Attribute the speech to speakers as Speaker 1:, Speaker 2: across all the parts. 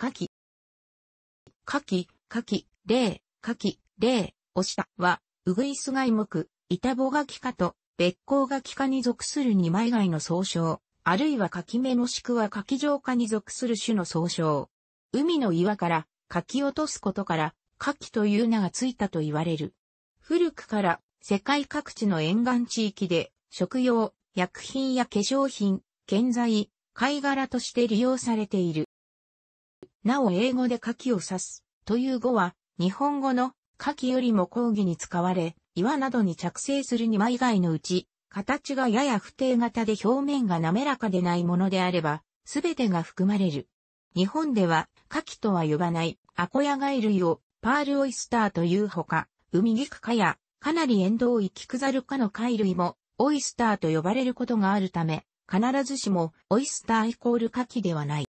Speaker 1: 下記。下記、下記、例、下記、例、押したは、うぐいすがいい板ぼがきかと、こうがきかに属する二枚貝の総称、あるいは柿目もしくは柿上科に属する種の総称。海の岩から、柿き落とすことから、柿という名がついたと言われる。古くから、世界各地の沿岸地域で、食用、薬品や化粧品、建材、貝殻として利用されている。なお英語で牡蠣を指すという語は、日本語の牡蠣よりも講義に使われ、岩などに着生する2枚以外のうち、形がやや不定型で表面が滑らかでないものであれば、すべてが含まれる。日本では、牡蠣とは呼ばない、アコヤ貝類を、パールオイスターというほか、ウミギクカや、かなり遠藤いキクザル科の貝類も、オイスターと呼ばれることがあるため、必ずしも、オイスターイコール牡蠣ではない。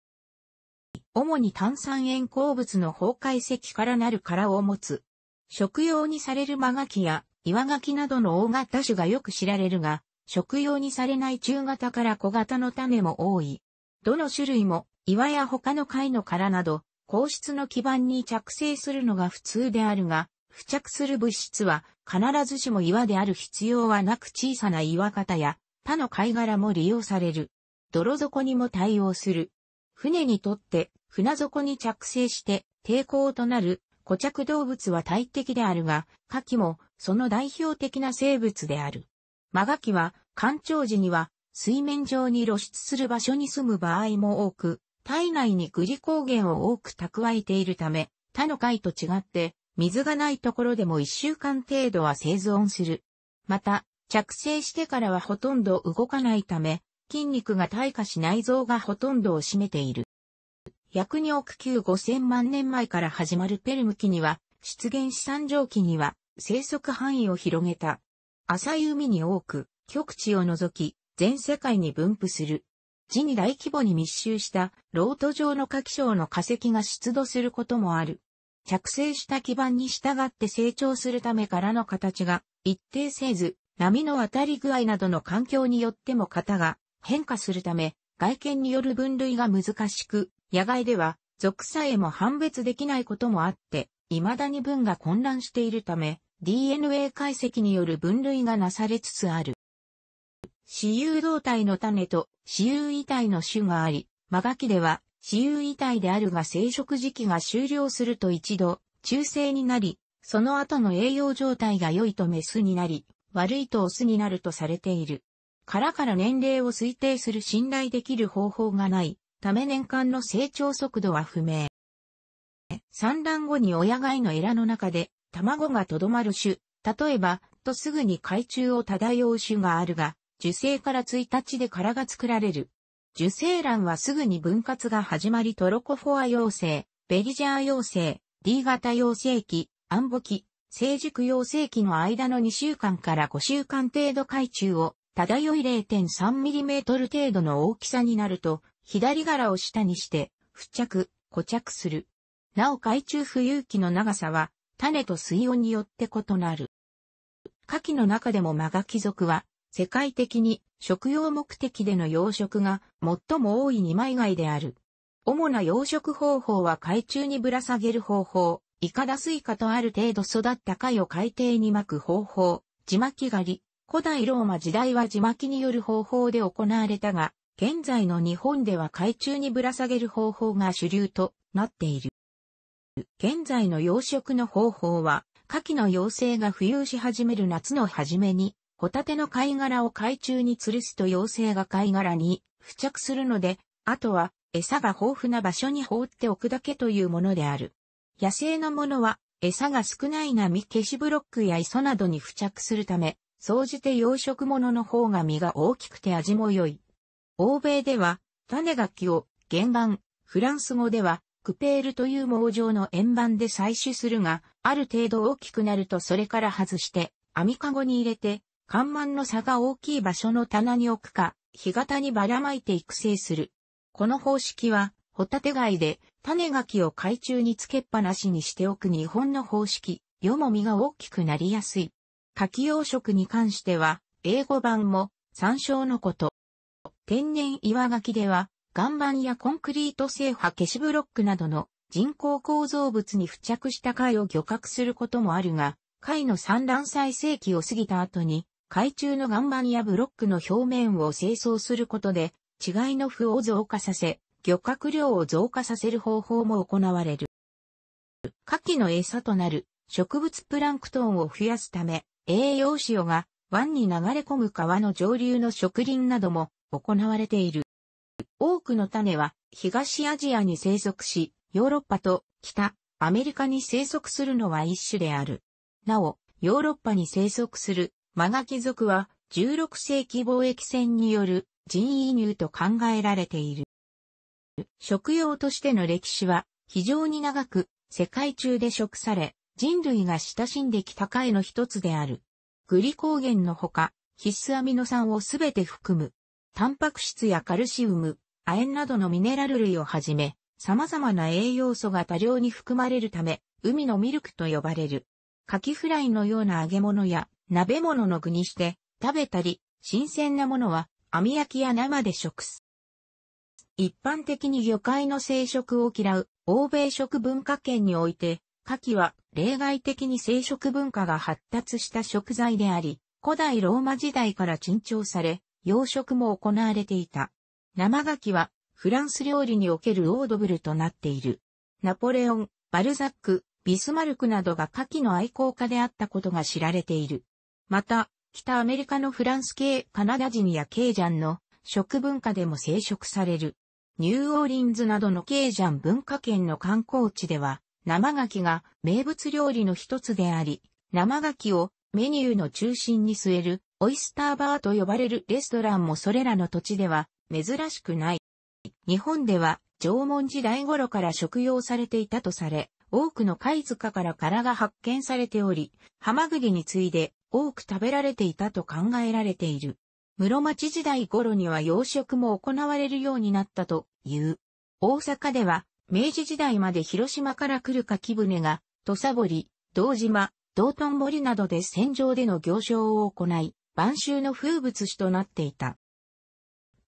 Speaker 1: 主に炭酸塩鉱物の崩壊石からなる殻を持つ。食用にされるマガキや岩ガキなどの大型種がよく知られるが、食用にされない中型から小型の種も多い。どの種類も岩や他の貝の殻など、硬質の基板に着生するのが普通であるが、付着する物質は必ずしも岩である必要はなく小さな岩型や他の貝殻も利用される。泥底にも対応する。船にとって船底に着生して抵抗となる固着動物は大敵であるが、カキもその代表的な生物である。マガキは、干潮時には水面上に露出する場所に住む場合も多く、体内にグリコーゲンを多く蓄えているため、他の貝と違って、水がないところでも1週間程度は生存する。また、着生してからはほとんど動かないため、筋肉が退化し内臓がほとんどを占めている。約2億9 5000万年前から始まるペルム期には、出現資産蒸期には、生息範囲を広げた。浅い海に多く、極地を除き、全世界に分布する。地に大規模に密集した、ロート状の下気症の化石が出土することもある。着生した基盤に従って成長するためからの形が一定せず、波の当たり具合などの環境によっても型が変化するため、外見による分類が難しく、野外では、属さえも判別できないこともあって、未だに分が混乱しているため、DNA 解析による分類がなされつつある。私有動体の種と私有遺体の種があり、マガキでは私有遺体であるが生殖時期が終了すると一度中性になり、その後の栄養状態が良いとメスになり、悪いとオスになるとされている。殻から年齢を推定する信頼できる方法がないため年間の成長速度は不明。産卵後に親貝のエラの中で卵がとどまる種、例えば、とすぐに海中を漂う種があるが、受精から1日で殻が作られる。受精卵はすぐに分割が始まりトロコフォア幼生、ベリジャー幼生、D 型幼生期、アンボ期、成熟幼生期の間の2週間から5週間程度海中を漂い 0.3mm 程度の大きさになると、左柄を下にして、付着、固着する。なお海中浮遊期の長さは、種と水温によって異なる。下記の中でもマガキ族は、世界的に食用目的での養殖が最も多い二枚貝である。主な養殖方法は海中にぶら下げる方法、イカダスイカとある程度育った貝を海底に巻く方法、地巻き狩り、古代ローマ時代は地巻きによる方法で行われたが、現在の日本では海中にぶら下げる方法が主流となっている。現在の養殖の方法は、牡蠣の妖精が浮遊し始める夏の初めに、ホタテの貝殻を海中に吊るすと妖精が貝殻に付着するので、あとは餌が豊富な場所に放っておくだけというものである。野生のものは餌が少ない波消しブロックや磯などに付着するため、総じて養殖物の方が身が大きくて味も良い。欧米では、種ガキを原版、フランス語では、クペールという網状の円盤で採取するが、ある程度大きくなるとそれから外して、網かごに入れて、看板の差が大きい場所の棚に置くか、干潟にばらまいて育成する。この方式は、ホタテ貝で種ガキを海中につけっぱなしにしておく日本の方式、よもみが大きくなりやすい。牡蠣養殖に関しては、英語版も参照のこと。天然岩垣では、岩盤やコンクリート製波消しブロックなどの人工構造物に付着した貝を漁獲することもあるが、貝の産卵再生期を過ぎた後に、海中の岩盤やブロックの表面を清掃することで、違いの負を増加させ、漁獲量を増加させる方法も行われる。牡蠣の餌となる植物プランクトンを増やすため、栄養塩が湾に流れ込む川の上流の植林なども行われている。多くの種は東アジアに生息し、ヨーロッパと北アメリカに生息するのは一種である。なお、ヨーロッパに生息するマガキ族は16世紀貿易船による人移入と考えられている。食用としての歴史は非常に長く世界中で食され人類が親しんできた貝の一つである。グリコーゲンのほか必須アミノ酸をすべて含むタンパク質やカルシウム、亜鉛などのミネラル類をはじめ、様々な栄養素が多量に含まれるため、海のミルクと呼ばれる。カキフライのような揚げ物や鍋物の具にして食べたり、新鮮なものは網焼きや生で食す。一般的に魚介の生殖を嫌う欧米食文化圏において、カキは例外的に生殖文化が発達した食材であり、古代ローマ時代から珍重され、養殖も行われていた。生牡蠣はフランス料理におけるオードブルとなっている。ナポレオン、バルザック、ビスマルクなどが牡蠣の愛好家であったことが知られている。また、北アメリカのフランス系カナダ人やケイジャンの食文化でも生殖される。ニューオーリンズなどのケイジャン文化圏の観光地では、生牡蠣が名物料理の一つであり、生牡蠣をメニューの中心に据えるオイスターバーと呼ばれるレストランもそれらの土地では珍しくない。日本では縄文時代頃から食用されていたとされ、多くの貝塚から殻が発見されており、ハマグリに次いで多く食べられていたと考えられている。室町時代頃には養殖も行われるようになったという。大阪では、明治時代まで広島から来る柿船が、土佐堀、道島、道頓堀などで戦場での行商を行い、晩秋の風物詩となっていた。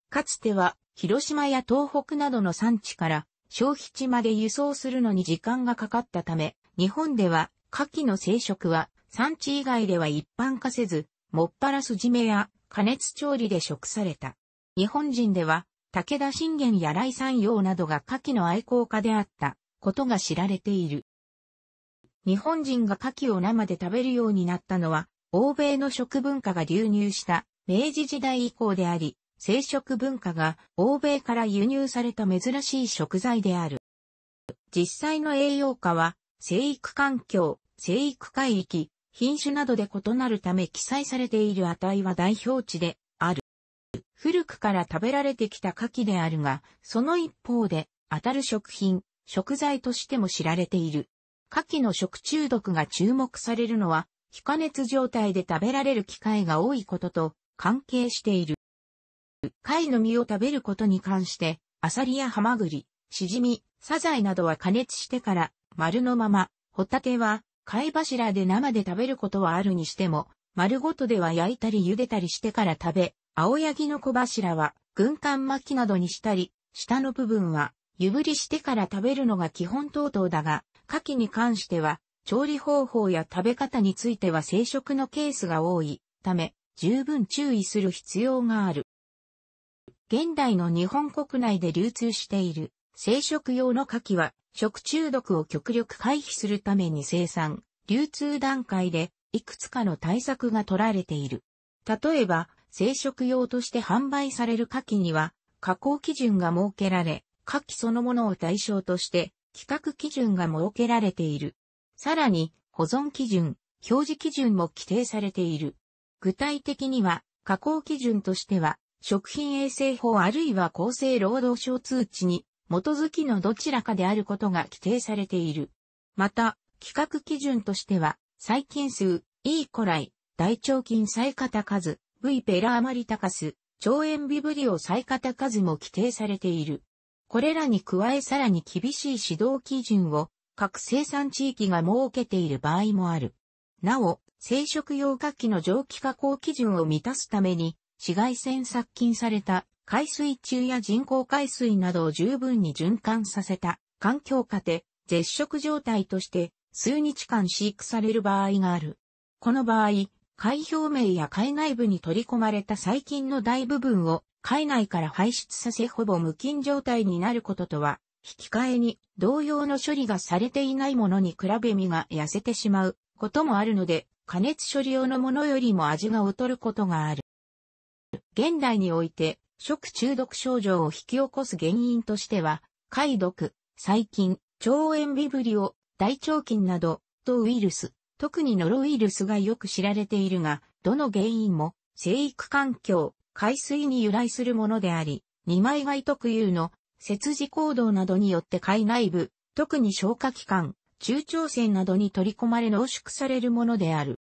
Speaker 1: かつては、広島や東北などの産地から消費地まで輸送するのに時間がかかったため、日本では牡蠣の生殖は産地以外では一般化せず、もっぱらすじめや加熱調理で食された。日本人では武田信玄や来山陽などが牡蠣の愛好家であったことが知られている。日本人が牡蠣を生で食べるようになったのは欧米の食文化が流入した明治時代以降であり、生食文化が欧米から輸入された珍しい食材である。実際の栄養価は、生育環境、生育海域、品種などで異なるため記載されている値は代表値である。古くから食べられてきた牡蠣であるが、その一方で、当たる食品、食材としても知られている。牡蠣の食中毒が注目されるのは、非加熱状態で食べられる機会が多いことと関係している。貝の身を食べることに関して、アサリやハマグリ、シジミ、サザエなどは加熱してから丸のまま、ホタテは貝柱で生で食べることはあるにしても、丸ごとでは焼いたり茹でたりしてから食べ、青ヤギの小柱は軍艦巻きなどにしたり、下の部分は湯振りしてから食べるのが基本等々だが、牡蠣に関しては調理方法や食べ方については生食のケースが多いため、十分注意する必要がある。現代の日本国内で流通している生食用の牡蠣は食中毒を極力回避するために生産、流通段階でいくつかの対策が取られている。例えば、生食用として販売される牡蠣には加工基準が設けられ、牡蠣そのものを対象として規格基準が設けられている。さらに、保存基準、表示基準も規定されている。具体的には、加工基準としては、食品衛生法あるいは厚生労働省通知に基づきのどちらかであることが規定されている。また、規格基準としては、細菌数、E. コライ、大腸菌最型数、V. ペラーマリタカス、腸炎ビブリオ最型数も規定されている。これらに加えさらに厳しい指導基準を各生産地域が設けている場合もある。なお、生殖用楽器の蒸気加工基準を満たすために、紫外線殺菌された海水中や人工海水などを十分に循環させた環境下で絶食状態として数日間飼育される場合がある。この場合、海表面や海外部に取り込まれた細菌の大部分を海内から排出させほぼ無菌状態になることとは引き換えに同様の処理がされていないものに比べ身が痩せてしまうこともあるので、加熱処理用のものよりも味が劣ることがある。現代において、食中毒症状を引き起こす原因としては、解毒、細菌、腸炎ビブリオ、大腸菌など、とウイルス、特にノロウイルスがよく知られているが、どの原因も、生育環境、海水に由来するものであり、二枚貝特有の切除行動などによって海内部、特に消化器官、中腸腺などに取り込まれ濃縮されるものである。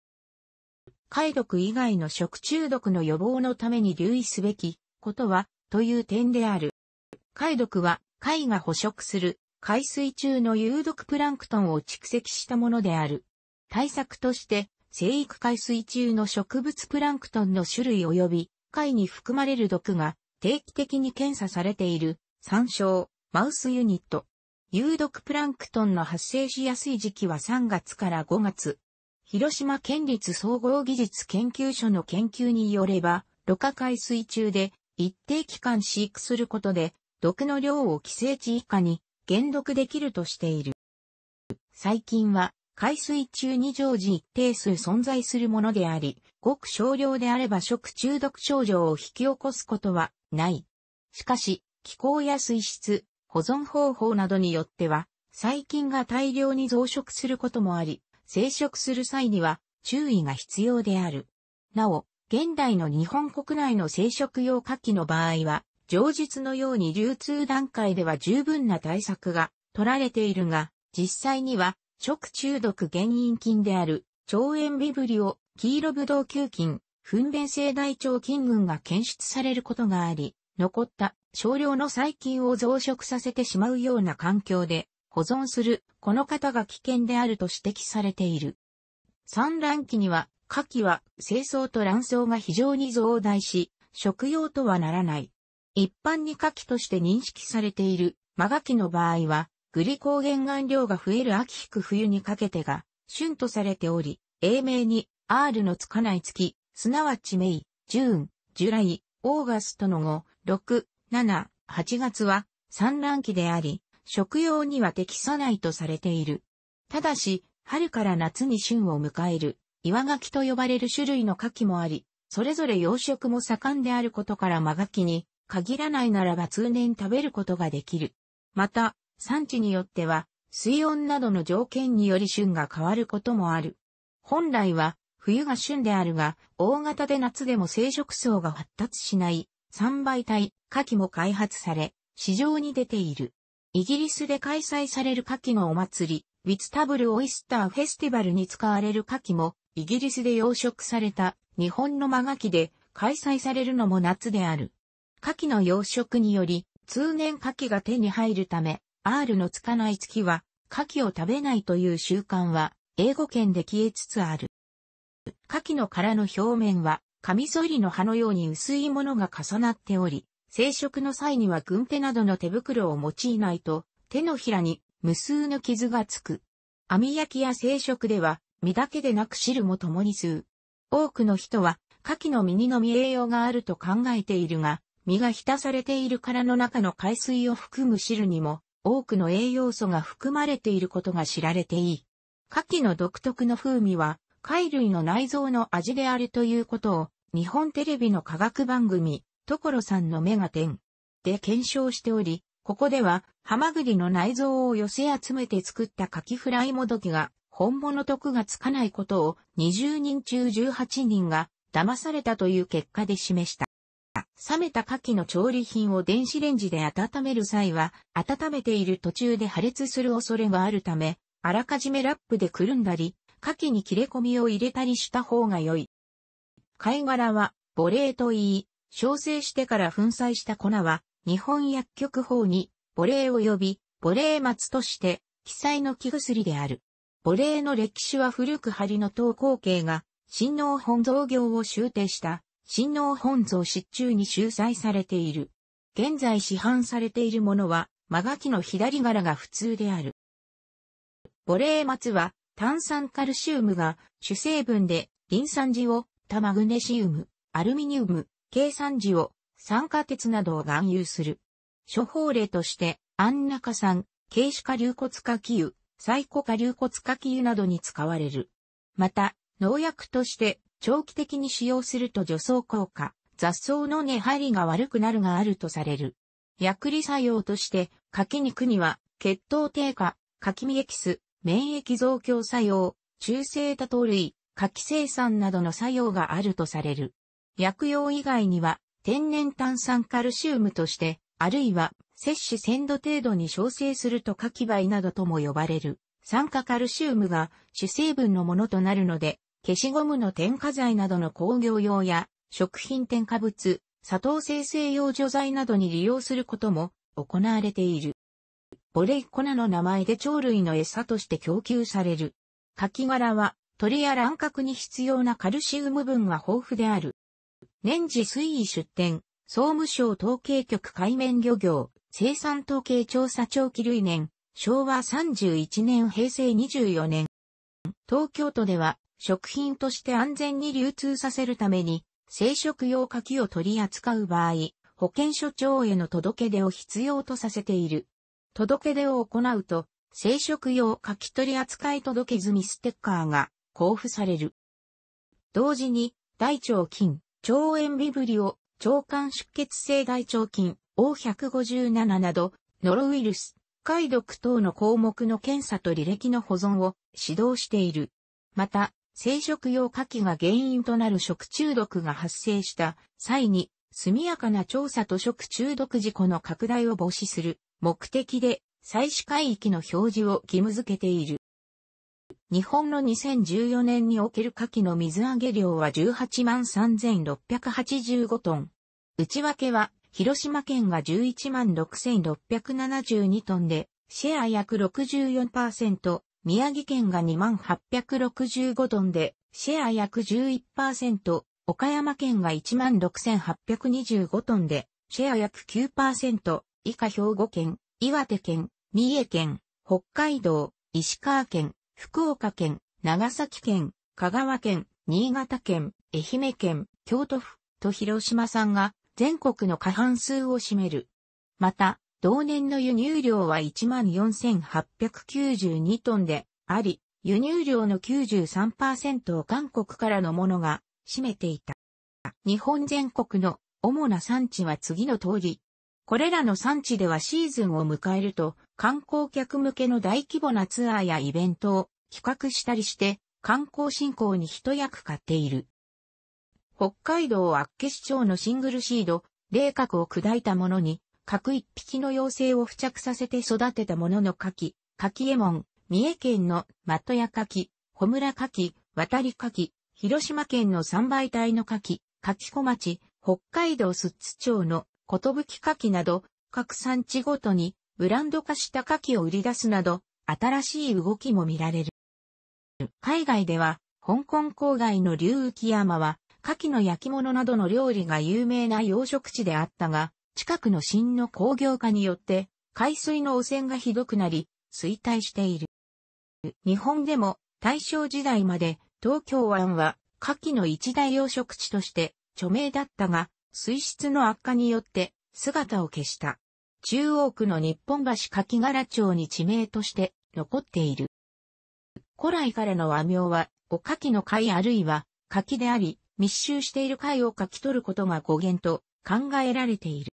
Speaker 1: 解毒以外の食中毒の予防のために留意すべきことは、という点である。解毒は、貝が捕食する海水中の有毒プランクトンを蓄積したものである。対策として、生育海水中の植物プランクトンの種類及び、貝に含まれる毒が定期的に検査されている参照、マウスユニット。有毒プランクトンの発生しやすい時期は3月から5月。広島県立総合技術研究所の研究によれば、露過海水中で一定期間飼育することで、毒の量を規制値以下に減毒できるとしている。最近は、海水中に常時一定数存在するものであり、ごく少量であれば食中毒症状を引き起こすことはない。しかし、気候や水質、保存方法などによっては、細菌が大量に増殖することもあり、生殖する際には注意が必要である。なお、現代の日本国内の生殖用火器の場合は、上述のように流通段階では十分な対策が取られているが、実際には食中毒原因菌である腸炎ビブリオ、黄色ブドウ球菌、糞便性大腸菌群が検出されることがあり、残った少量の細菌を増殖させてしまうような環境で保存する、この方が危険であると指摘されている。産卵期には、夏季は清掃と卵巣が非常に増大し、食用とはならない。一般に夏季として認識されている、マガキの場合は、グリコーゲン顔料が増える秋引く冬にかけてが、旬とされており、英名に R のつかない月、すなわちメイ、ジューン、ジュライ、オーガストの後、6、7、8月は産卵期であり、食用には適さないとされている。ただし、春から夏に旬を迎える、岩牡蠣と呼ばれる種類の牡蠣もあり、それぞれ養殖も盛んであることから真ガキに限らないならば通年食べることができる。また、産地によっては、水温などの条件により旬が変わることもある。本来は、冬が旬であるが、大型で夏でも生殖層が発達しない3倍体、火器も開発され、市場に出ている。イギリスで開催される火器のお祭り、ウィツタブルオイスターフェスティバルに使われる火器も、イギリスで養殖された日本のマガキで開催されるのも夏である。火器の養殖により、通年火器が手に入るため、R のつかない月は、火器を食べないという習慣は、英語圏で消えつつある。火器の殻の表面は、カミソリの葉のように薄いものが重なっており、生殖の際には軍手などの手袋を用いないと、手のひらに無数の傷がつく。網焼きや生殖では、身だけでなく汁も共に吸う。多くの人は、牡蠣の身にのみ栄養があると考えているが、身が浸されている殻の中の海水を含む汁にも、多くの栄養素が含まれていることが知られていい。牡蠣の独特の風味は、貝類の内臓の味であるということを、日本テレビの科学番組、所さんの目が点で検証しており、ここでは、ハマグリの内臓を寄せ集めて作ったカキフライもどきが、本物得がつかないことを20人中18人が騙されたという結果で示した。冷めた牡蠣の調理品を電子レンジで温める際は、温めている途中で破裂する恐れがあるため、あらかじめラップでくるんだり、牡蠣に切れ込みを入れたりした方が良い。貝殻は、母霊と言い、焼成してから粉砕した粉は、日本薬局法に、母霊及び、母霊末として、記載の木薬である。母霊の歴史は古く張の東光景が、新納本造業を修定した、新納本造失中に修載されている。現在市販されているものは、間垣の左柄が普通である。母霊末は、炭酸カルシウムが主成分で、リン酸ジオ、タマグネシウム、アルミニウム、計酸ジオ、酸化鉄などを含有する。処方例として、アンナカ酸、軽視化硫骨化器油、イコ化硫骨化器油などに使われる。また、農薬として長期的に使用すると除草効果、雑草の根張りが悪くなるがあるとされる。薬理作用として、柿肉には血糖低下、柿みエキス、免疫増強作用、中性多糖類、柿生産などの作用があるとされる。薬用以外には、天然炭酸カルシウムとして、あるいは、摂取鮮度程度に調整すると柿灰などとも呼ばれる、酸化カルシウムが主成分のものとなるので、消しゴムの添加剤などの工業用や、食品添加物、砂糖生成用除剤などに利用することも行われている。ボレイコナの名前で鳥類の餌として供給される。カキ殻は鳥や卵獲に必要なカルシウム分が豊富である。年次推移出展、総務省統計局海面漁業、生産統計調査長期類年、昭和31年平成24年。東京都では食品として安全に流通させるために生殖用柿を取り扱う場合、保健所長への届け出を必要とさせている。届け出を行うと、生食用書き取り扱い届け済みステッカーが交付される。同時に、大腸菌、腸炎ビブリオ、腸管出血性大腸菌、O157 など、ノロウイルス、解毒等の項目の検査と履歴の保存を指導している。また、生食用火器が原因となる食中毒が発生した際に、速やかな調査と食中毒事故の拡大を防止する目的で採取海域の表示を義務付けている。日本の2014年における夏季の水揚げ量は18万3685トン。内訳は、広島県が11万6672トンで、シェア約64%、宮城県が2万865トンで、シェア約11%、岡山県が1万6825トンで、シェア約9%、以下兵庫県、岩手県、三重県、北海道、石川県、福岡県、長崎県、香川県、新潟県、愛媛県、京都府と広島産が全国の過半数を占める。また、同年の輸入量は14,892トンであり、輸入量の93%を韓国からのものが占めていた。日本全国の主な産地は次の通り、これらの産地ではシーズンを迎えると、観光客向けの大規模なツアーやイベントを企画したりして、観光振興に一役買っている。北海道厚岸町のシングルシード、霊核を砕いたものに、各一匹の妖精を付着させて育てたものの柿、柿右衛門、三重県の的屋柿、小村柿、渡り柿、広島県の三倍体の柿、柿小町、北海道寿都町のことぶききなど、各産地ごとにブランド化したきを売り出すなど、新しい動きも見られる。海外では、香港郊外の竜浮山は、かきの焼き物などの料理が有名な養殖地であったが、近くの新の工業化によって、海水の汚染がひどくなり、衰退している。日本でも大正時代まで東京湾は牡蠣の一大養殖地として著名だったが、水質の悪化によって姿を消した。中央区の日本橋柿柄町に地名として残っている。古来からの和名は、お柿の貝あるいは柿であり、密集している貝を柿取ることが語源と考えられている。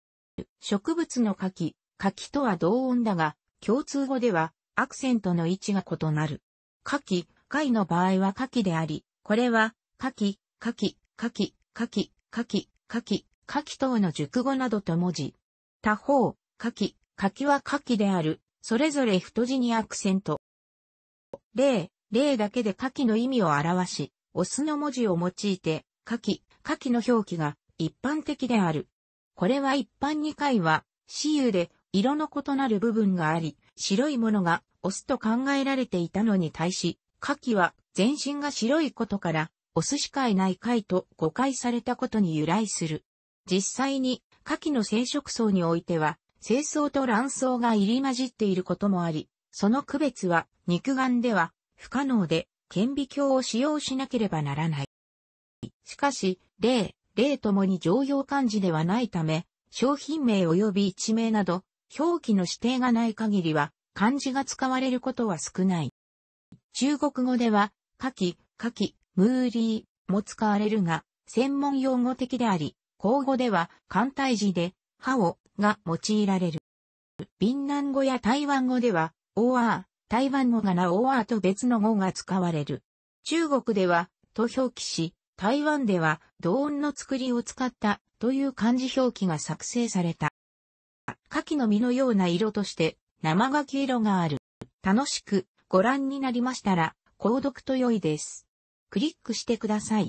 Speaker 1: 植物の柿、柿とは同音だが、共通語ではアクセントの位置が異なる。柿、貝の場合は柿であり、これは、柿、柿、柿、柿、柿、柿、牡蠣、牡蠣等の熟語などと文字。他方、牡蠣、牡蠣は牡蠣である、それぞれ太字にアクセント。例、例だけで夏季の意味を表し、オスの文字を用いて、夏季、牡蠣の表記が一般的である。これは一般に回は、私有で色の異なる部分があり、白いものがオスと考えられていたのに対し、夏季は全身が白いことから、お寿しかいない貝と誤解されたことに由来する。実際に、下記の生殖層においては、精巣と卵巣が入り混じっていることもあり、その区別は肉眼では不可能で、顕微鏡を使用しなければならない。しかし、例、例ともに常用漢字ではないため、商品名及び一名など、表記の指定がない限りは、漢字が使われることは少ない。中国語では、下記、下記、ムーリーも使われるが、専門用語的であり、口語では簡体字で、ハオが用いられる。ビンナン語や台湾語では、オアー、台湾語がなオアーと別の語が使われる。中国では、と表記し、台湾では、同音の作りを使ったという漢字表記が作成された。牡蠣の実のような色として、生牡蠣色がある。楽しくご覧になりましたら、購読と良いです。クリックしてください。